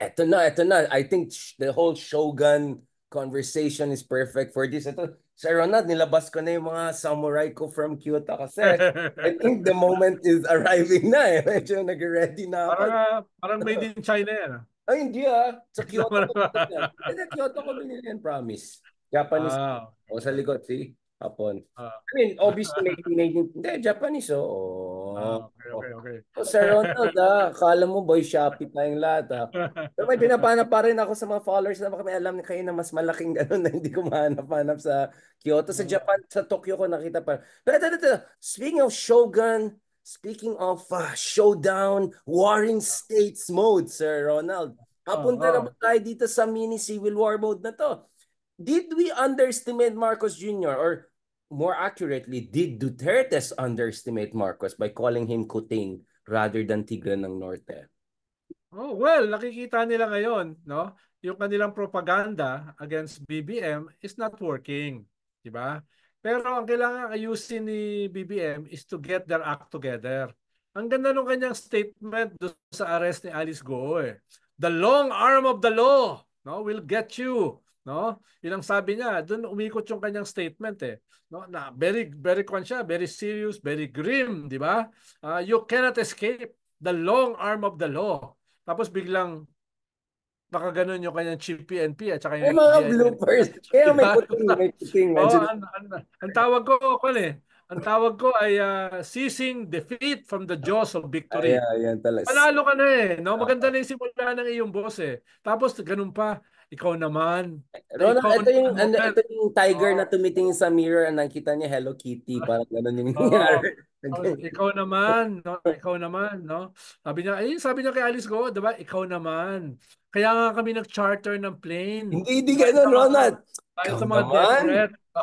Eto na, eto na. I think the whole Shogun conversation is perfect for this. Ito, Sir Ronald, nilabas ko na yung mga samurai ko from Kyoto kasi I think the moment is arriving na eh. Medyo nag-ready na ako. Parang, uh, parang made in China yan. Eh, Ay, hindi ah. Sa Kyoto ko. Eh, sa Kyoto ko binili yan, promise. Japanese. Ah. Oh. O sa likod, see? Hapon. Ah. I mean, obviously, making, making, hindi, Japanese, oo. Oh. Ah, okay, okay, oh, Sir Ronald, ha, ah, akala mo boy Shopee tayong lahat. Ha? Ah. Pero may pinapana pa rin ako sa mga followers na baka may alam kayo na mas malaking ganun na hindi ko mahanap-hanap sa Kyoto. Sa mm. Japan, sa Tokyo ko nakita pa. Pero ito, ito, speaking of Shogun, speaking of uh, showdown, warring states mode, Sir Ronald. Papunta oh, oh. na ba tayo dito sa mini civil war mode na to? Did we underestimate Marcos Jr. or more accurately, did Duterte's underestimate Marcos by calling him Kuting rather than Tigre ng Norte? Oh, well, nakikita nila ngayon, no? Yung kanilang propaganda against BBM is not working, 'di ba? Pero ang kailangan ayusin ni BBM is to get their act together. Ang ganda ng kanyang statement do sa arrest ni Alice Goe. Eh. The long arm of the law, no, will get you no? Yun ang sabi niya, doon umikot yung kanyang statement eh. No, na very very kwan siya, very serious, very grim, di ba? Uh, you cannot escape the long arm of the law. Tapos biglang baka ganun yung kanyang chief PNP at saka yung... Yung mga bloopers. Kaya may puting, may puting. Oh, ang, ang, ang tawag ko, kwan eh. Ang tawag ko ay uh, ceasing defeat from the jaws of victory. Ayan, ayan talaga. Panalo ka na eh. No? Ah, Maganda na yung simula ng iyong boss eh. Tapos ganun pa, ikaw naman. Ronald, ikaw ito, yung, ano, ito yung tiger oh. na tumitingin sa mirror at nakita niya Hello Kitty. Ah. Parang ganun yung nangyari. Oh. oh, ikaw naman, no? ikaw naman, no? Sabi niya, ayun, sabi niya kay Alice Go, 'di ba? Ikaw naman. Kaya nga kami nag-charter ng plane. Hindi, hindi ganun, Ronald. Tayo sa mga naman.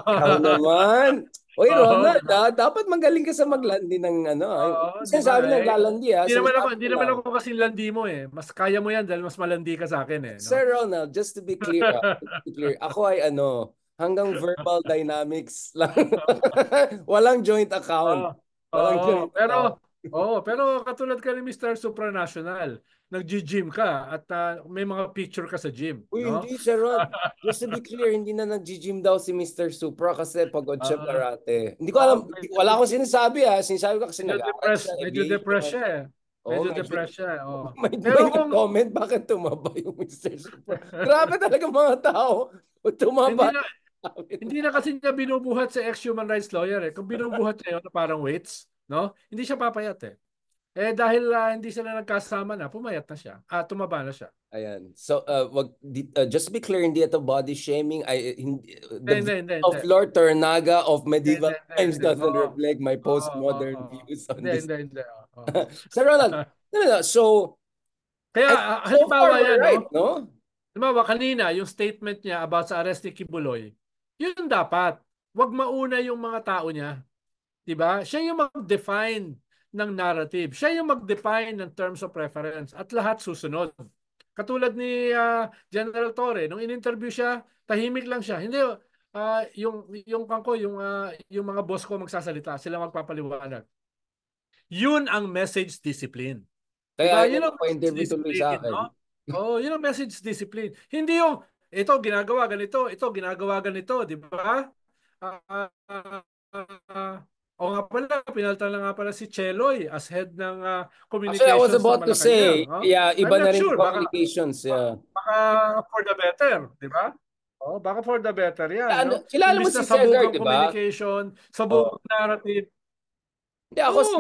Ikaw naman. Oy, Ronald, uh-huh. dapat manggaling ka sa maglandi ng ano. uh ah. Kasi diba eh? ah. sabi eh? ng lalandi Hindi naman ako, hindi naman ako kasi landi mo eh. Mas kaya mo yan dahil mas malandi ka sa akin eh. No? Sir Ronald, just to be clear, to be clear ako ay ano, hanggang verbal dynamics lang. Walang joint account. uh Walang uh-huh. joint account. Pero Oo, pero katulad ka ni Mr. Supranational, nagji-gym ka at uh, may mga picture ka sa gym. Uy, no? hindi siya, Rod. Just to be clear, hindi na nagji-gym daw si Mr. Supra kasi pagod siya uh, ah. Hindi ko alam, uh, wala akong sinasabi ha. Sinasabi ko kasi nag depress, siya, Medyo depressed siya eh. Medyo oh, depressed siya. Oh. May, Pero may kung... comment, bakit tumaba yung Mr. Supra? Grabe talaga mga tao. Tumaba. Hindi na, hindi na kasi niya binubuhat sa ex-human rights lawyer eh. Kung binubuhat niya yun, parang weights. No? Hindi siya papayat eh. Eh dahil uh, hindi sila nagkasama na, pumayat na siya. Ah, tumaba na siya. Ayan. So, uh, wag, di, uh, just to be clear, hindi ito body shaming. I, eh, eh, hindi, the hindi, hindi, of hindi. Lord Tornaga of medieval hindi, hindi, times hindi, doesn't oh, reflect my postmodern oh, oh, oh. views on hindi, this. Hindi, hindi, oh, Sir Ronald, no, no, no. so, kaya I, ah, so halimbawa far, yan, right, no? no? Halimbawa, kanina, yung statement niya about sa arrest ni Kibuloy, yun dapat. Huwag mauna yung mga tao niya. 'Di ba? Siya yung mag-define ng narrative. Siya yung mag-define ng terms of preference at lahat susunod. Katulad ni uh, General Torre, nung in-interview siya, tahimik lang siya. Hindi uh, yung yung kanko, yung uh, yung mga boss ko magsasalita, sila magpapaliwanag. Yun ang message discipline. Kaya diba? yun ang pa-interview tuloy sa akin. No? oh, yun ang message discipline. Hindi yung ito ginagawa ganito, ito ginagawa ganito, di ba? uh, uh, uh, o nga pala, pinalta na nga pala si Cheloy as head ng uh, ah, communications. Actually, I was about to say, no? yeah, iba I'm na rin sure. communications. Baka, yeah. baka for the better, di ba? Oh, baka for the better yan. Yeah, no? Kilala mo si Cesar, di ba? Oh. communication, sa buong oh. narrative. Hindi, ako oh. si...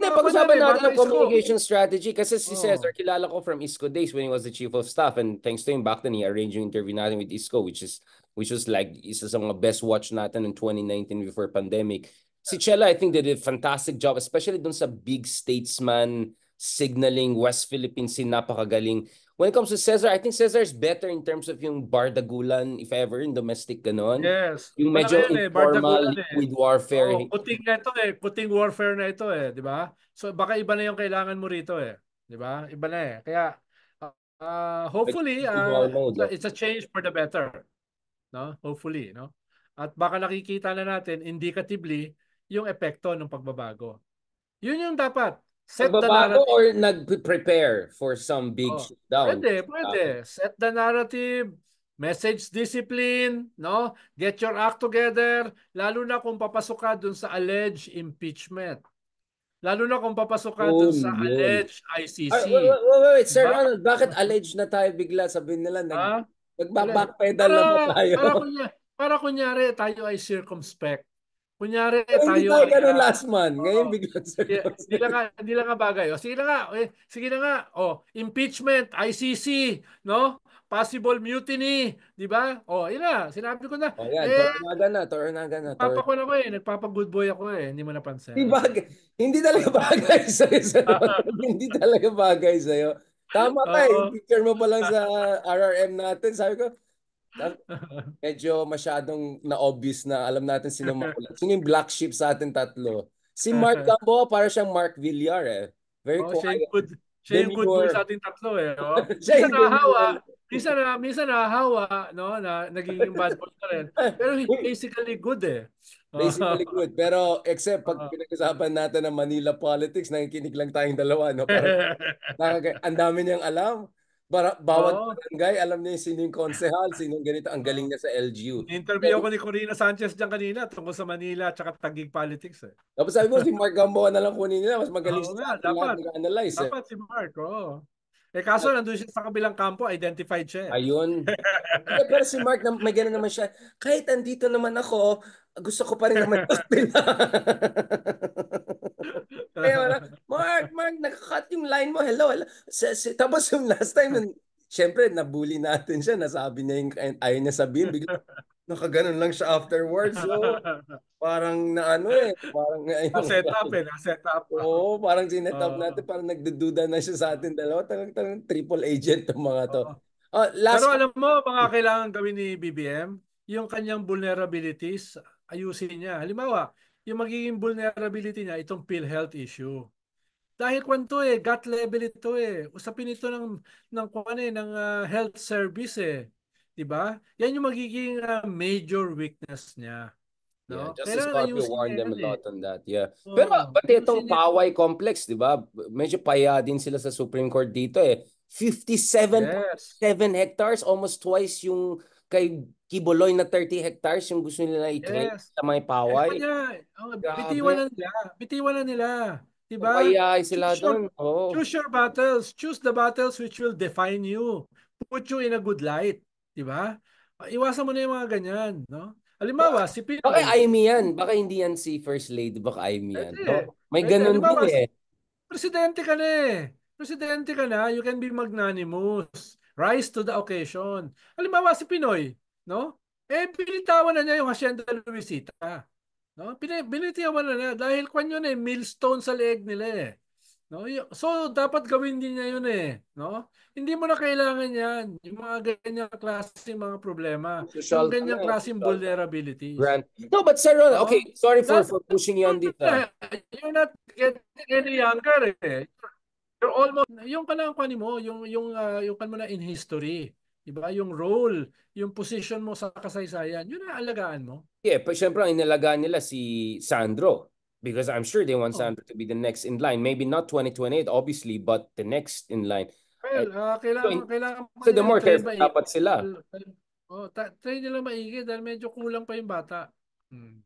Hindi, ano pag-usapan natin ang communication strategy kasi si oh. kilala ko from ISCO days when he was the chief of staff and thanks to him, back then he arranged yung interview natin with ISCO which is which was like isa sa mga best watch natin in 2019 before pandemic si Chela, I think, they did a fantastic job, especially dun sa big statesman signaling West Philippine Sea, napakagaling. When it comes to Cesar, I think Cesar is better in terms of yung bardagulan, if ever, in domestic ganon. Yes. Yung medyo yun, eh, informal, eh. warfare. Oo, oh, puting na ito eh. Puting warfare na ito eh. Di ba? So baka iba na yung kailangan mo rito eh. Di ba? Iba na eh. Kaya uh, hopefully uh, it's a change for the better. No? Hopefully, no? At baka nakikita na natin indicatively yung epekto ng pagbabago. Yun yung dapat. Set pagbabago the narrative. or nag-prepare for some big oh, shutdown. Pwede, pwede. Set the narrative, message discipline, no? Get your act together, lalo na kung papasok ka dun sa alleged impeachment. Lalo na kung papasok ka oh, dun sa man. alleged ICC. Ay, wait, wait, wait, Sir diba? Arnold, bakit alleged na tayo bigla? Sabihin nila, nag, ah, nag-backpedal na tayo? Para para kunyari, tayo ay circumspect. Kunyari, Ay, tayo... Hindi tayo ganun ah, last month. Oh, Ngayon biglang circumstances. Hindi lang, hindi lang nga bagay. O, sige na nga. Eh, sige na nga. O, impeachment, ICC, no? Possible mutiny, di ba? O, yun na. Sinabi ko na. O, yan. Eh, tornaga na, tornaga na. Tor... Papakon ako eh. Nagpapag-good boy ako eh. Hindi mo napansin. Di bagay. Hindi talaga bagay sa'yo. Sa hindi talaga bagay sa'yo. Tama ka eh. Picture mo pa lang sa RRM natin. Sabi ko, Uh-huh. medyo masyadong na-obvious na alam natin sino makulat. Sino yung black sheep sa atin tatlo? Si Mark uh-huh. Gamboa para siyang Mark Villar eh. Very oh, quiet. Siya good, siya yung good boy sa atin tatlo eh. Oh. siya nahawa. Minsan na, minsan hawa, no, na nagiging bad boy na rin. Pero basically good eh. Basically good. Pero except pag uh-huh. pinag-usapan natin ang Manila politics, nakikinig lang tayong dalawa, no? Parang, ang dami niyang alam. Bara, bawat oh. barangay, alam niya sino yung konsehal, sino yung ganito. Ang galing niya sa LGU. Interview ako ni Corina Sanchez diyan kanina tungkol sa Manila at Taguig Politics. Eh. Tapos sabi mo, si Mark Gamboa na lang kunin nila. Mas magaling oh, siya. Dapat, analyze eh. dapat eh. si Mark, oo. Oh. Eh kaso nandun siya sa kabilang kampo, identified siya. Eh. Ayun. eh, pero si Mark, may gano'n naman siya, kahit andito naman ako, gusto ko pa rin naman nila. Kaya wala, Mark, Mark, nakakat yung line mo, hello, hello. Sa, sa, tapos yung last time, syempre, nabully natin siya, nasabi niya yung ayaw niya sabihin, bigla, nakaganon lang siya afterwards. So, parang na ano eh. Parang, ayun, na-set up eh. Na-set up. Oo, parang sinet up uh, natin. Parang nagdududa na siya sa atin dalawa. Talagang, talagang triple agent ang mga to. Uh, oh, last... Pero alam mo, mga kailangan gawin ni BBM, yung kanyang vulnerabilities, ayusin niya. Halimbawa, yung magiging vulnerability niya, itong pill health issue. Dahil kwento eh, gut level ito eh. Usapin ito ng ng kuan eh, ng uh, health service eh. 'di ba? Yan yung magiging uh, major weakness niya. No? Yeah, Justice Carpio warned them a lot on that. Yeah. So, Pero ah, pati itong Paway complex, 'di ba? Medyo paya din sila sa Supreme Court dito eh. 57.7 yes. hectares, almost twice yung kay Kiboloy na 30 hectares yung gusto nila i-claim yes. sa may Paway. Kaya, oh, bitiwan na nila. Bitiwan na nila. Diba? Payay sila choose doon. Your, oh. Choose your battles. Choose the battles which will define you. Put you in a good light. 'Di ba? Iwasan mo na yung mga ganyan, no? Halimbawa, si Pinoy. Baka Amy yan. Baka hindi yan si First Lady. Baka Amy yan. No? May ganun din eh. Presidente ka na eh. Presidente ka na. You can be magnanimous. Rise to the occasion. Halimbawa, si Pinoy. No? Eh, binitawan na niya yung Hacienda Luisita. No? Binitawan na niya. Dahil kwan yun eh. Millstone sa leeg nila eh. No? So dapat gawin din niya 'yun eh, no? Hindi mo na kailangan 'yan, yung mga ganyang klaseng mga problema, social, yung ganyang ano, klaseng vulnerability. Grant. No, but sir, no? okay, sorry for, for pushing you on this. Uh, you're not getting any younger eh. You're almost yung kailangan ko mo, yung yung uh, yung kan mo na in history. 'di ba? Yung role, yung position mo sa kasaysayan, yun ang alagaan mo. Yeah, pa syempre ang inalagaan nila si Sandro, because I'm sure they want oh. Sandro to be the next in line. Maybe not 2028, obviously, but the next in line. Well, uh, kailangan, so, kailangan so the more careful dapat sila. Oh, ta- try nila maigi dahil medyo kulang pa yung bata. Hmm.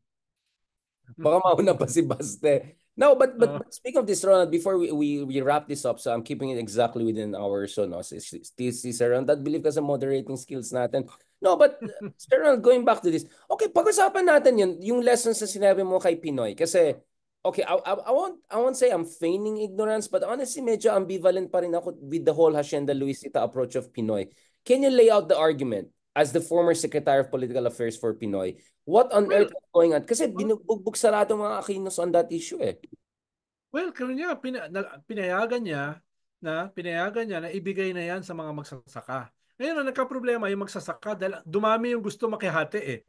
Baka mauna pa si Baste. No, but but, uh, speaking of this, Ronald, before we, we, we wrap this up, so I'm keeping it exactly within our so no, this is around that belief kasi moderating skills natin. No, but uh, Sir Ronald, going back to this, okay, pag-usapan natin yun, yung lessons na sinabi mo kay Pinoy. Kasi, okay, I, I, I, won't, I won't say I'm feigning ignorance, but honestly, medyo ambivalent pa rin ako with the whole Hacienda Luisita approach of Pinoy. Can you lay out the argument? as the former Secretary of Political Affairs for Pinoy, what on well, earth is going on? Kasi binubugbog sarado mga Aquinos on that issue eh. Well, kaya niya, pina, na, pinayagan niya na pinayagan niya na ibigay na yan sa mga magsasaka. Ngayon, ang nagka-problema yung magsasaka dahil dumami yung gusto makihati eh.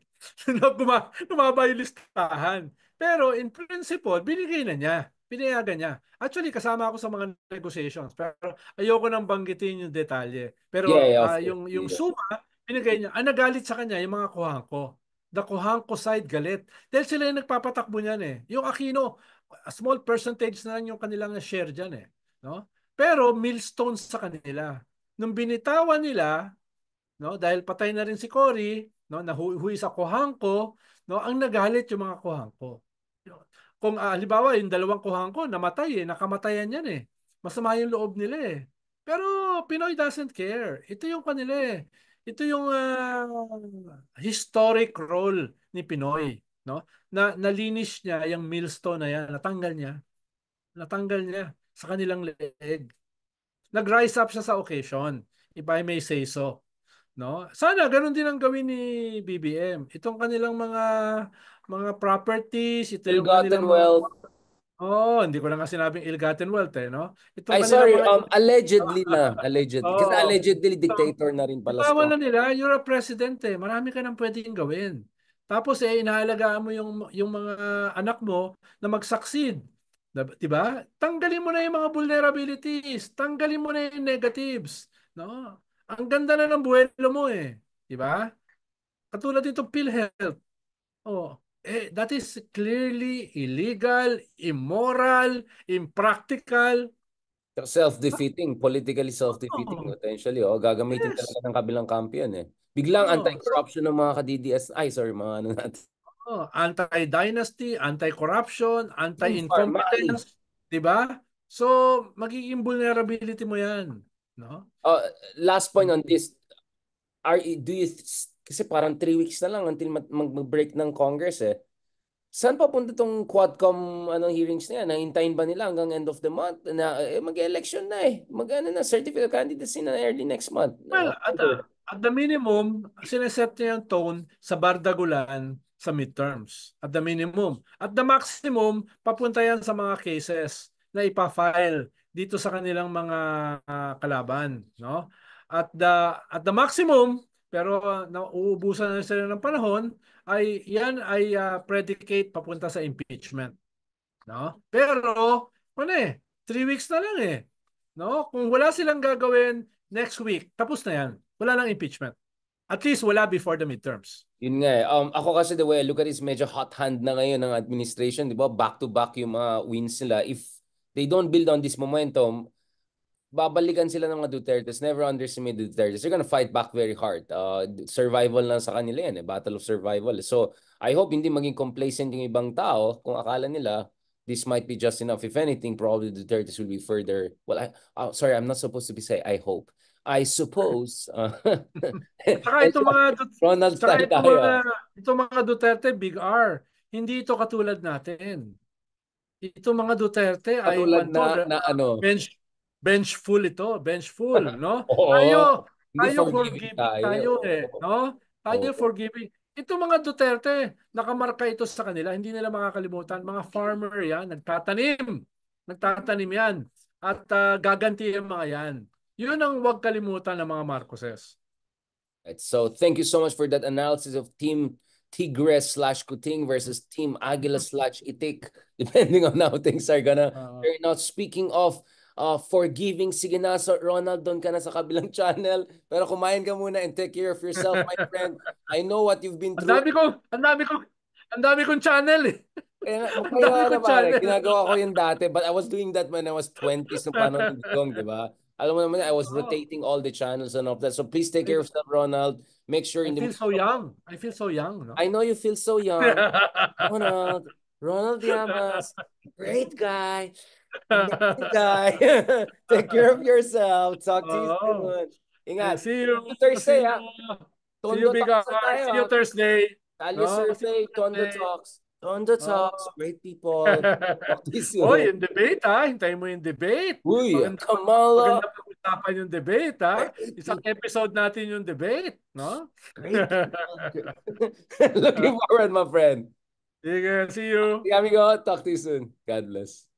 Guma, Tumaba yung listahan. Pero in principle, binigay na niya. Pinayagan niya. Actually, kasama ako sa mga negotiations. Pero ayoko nang banggitin yung detalye. Pero yeah, uh, yung, yung yeah. suma, Binigay niya. Ang ah, nagalit sa kanya, yung mga kuhangko. The kuhangko side galit. Dahil sila yung nagpapatakbo niyan eh. Yung Aquino, a small percentage na lang yung kanilang share dyan eh. No? Pero millstones sa kanila. Nung binitawan nila, no, dahil patay na rin si Cory, no, nahuhuwi sa kuhangko, no, ang nagalit yung mga kuhangko. Kung uh, halimbawa, yung dalawang kuhangko, namatay eh, nakamatayan yan eh. Masama yung loob nila eh. Pero Pinoy doesn't care. Ito yung kanila eh. Ito yung uh, historic role ni Pinoy, no? Na nalinis niya yung milestone na yan, natanggal niya. Natanggal niya sa kanilang leeg. nagrise up siya sa occasion, if I may say so. No? Sana ganun din ang gawin ni BBM. Itong kanilang mga mga properties, ito yung kanilang wealth. Mga Oh, hindi ko lang kasi sinabing ill-gotten wealth eh, no? Ito Ay, sorry, mga... um, allegedly na. Allegedly. Oh, Kasi allegedly dictator na rin pala. Tama na nila, you're a president eh. Marami ka nang pwedeng gawin. Tapos eh, inaalagaan mo yung, yung mga anak mo na mag-succeed. Diba? Tanggalin mo na yung mga vulnerabilities. Tanggalin mo na yung negatives. No? Ang ganda na ng buwelo mo eh. Diba? Katulad itong PhilHealth. Oh, eh, that is clearly illegal, immoral, impractical. Self-defeating, politically self-defeating oh. potentially. O, oh, gagamitin yes. talaga ng kabilang kampo yan eh. Biglang oh. anti-corruption ng mga ka-DDS. Ay, sorry, mga ano natin. Oh, anti-dynasty, anti-corruption, anti-incompetence, 'di ba? So magiging vulnerability mo 'yan, no? Uh, last point on this, are do you kasi parang three weeks na lang until mag-break ng Congress eh. Saan papunta tong Quadcom anong hearings na yan? Nahintayin ba nila hanggang end of the month? Na, eh, mag-election na eh. Mag ano na, certificate candidacy na early next month. Well, at, uh, at the minimum, sineset niya yung tone sa bardagulan sa midterms. At the minimum. At the maximum, papunta yan sa mga cases na ipafile dito sa kanilang mga uh, kalaban. No? At the, at the maximum, pero na uubusan na sila ng panahon ay yan ay uh, predicate papunta sa impeachment. No? Pero ano eh, three weeks na lang eh. No? Kung wala silang gagawin next week, tapos na yan. Wala nang impeachment. At least wala before the midterms. Yun nga eh. Um, ako kasi the way I look at it is medyo hot hand na ngayon ng administration. Di ba? Back to back yung mga wins nila. If they don't build on this momentum, babalikan sila ng mga Dutertes. Never underestimate the Dutertes. They're gonna fight back very hard. Uh, survival lang sa kanila yan. Eh. Battle of survival. So, I hope hindi maging complacent yung ibang tao kung akala nila this might be just enough. If anything, probably the Dutertes will be further. Well, I, oh, sorry, I'm not supposed to be say I hope. I suppose. Uh, saka ito mga Ronald saka ito mga, ito mga Duterte, big R. Hindi ito katulad natin. Ito mga Duterte katulad ay na, na, ano, bench, bench full ito, bench full, no? Oo, tayo, tayo forgiving tayo, tayo eh, no? Tayo Oo. forgiving. Ito mga Duterte, nakamarka ito sa kanila, hindi nila makakalimutan. Mga farmer yan, nagtatanim. Nagtatanim yan. At uh, gaganti yung mga yan. Yun ang huwag kalimutan ng mga Marcoses. Right. So thank you so much for that analysis of Team Tigres slash Kuting versus Team Aguila slash Itik, depending on how things are gonna uh, turn out. Speaking of uh, forgiving. Sige na, Sir Ronald, doon ka na sa kabilang channel. Pero kumain ka muna and take care of yourself, my friend. I know what you've been through. Ang dami kong, ang dami kong, ang dami kong channel eh. Kaya magkaya na pare, ginagawa ko yun dati. But I was doing that when I was 20s nung panahon ng di ba? Alam mo naman, I was rotating all the channels and all that. So please take care of yourself, Ronald. Make sure... I feel the... so young. I feel so young. No? I know you feel so young. Ronald, Ronald Llamas, great guy guy. Take care of yourself. Talk to you oh. soon. Ingat. See you. Thursday, ha? Tondo see you, Talks tayo, See you Thursday. Value no, survey, Tondo Talks. Tondo oh. Talks, oh. great people. Oy, yung debate ha, hintayin mo yung debate. Uy, maganda, Kamala. Maganda pag-usapan yung debate ha. Isang episode natin yung debate, no? Great Looking forward, my friend. Sige, see you. See you, amigo. Talk to you soon. God bless.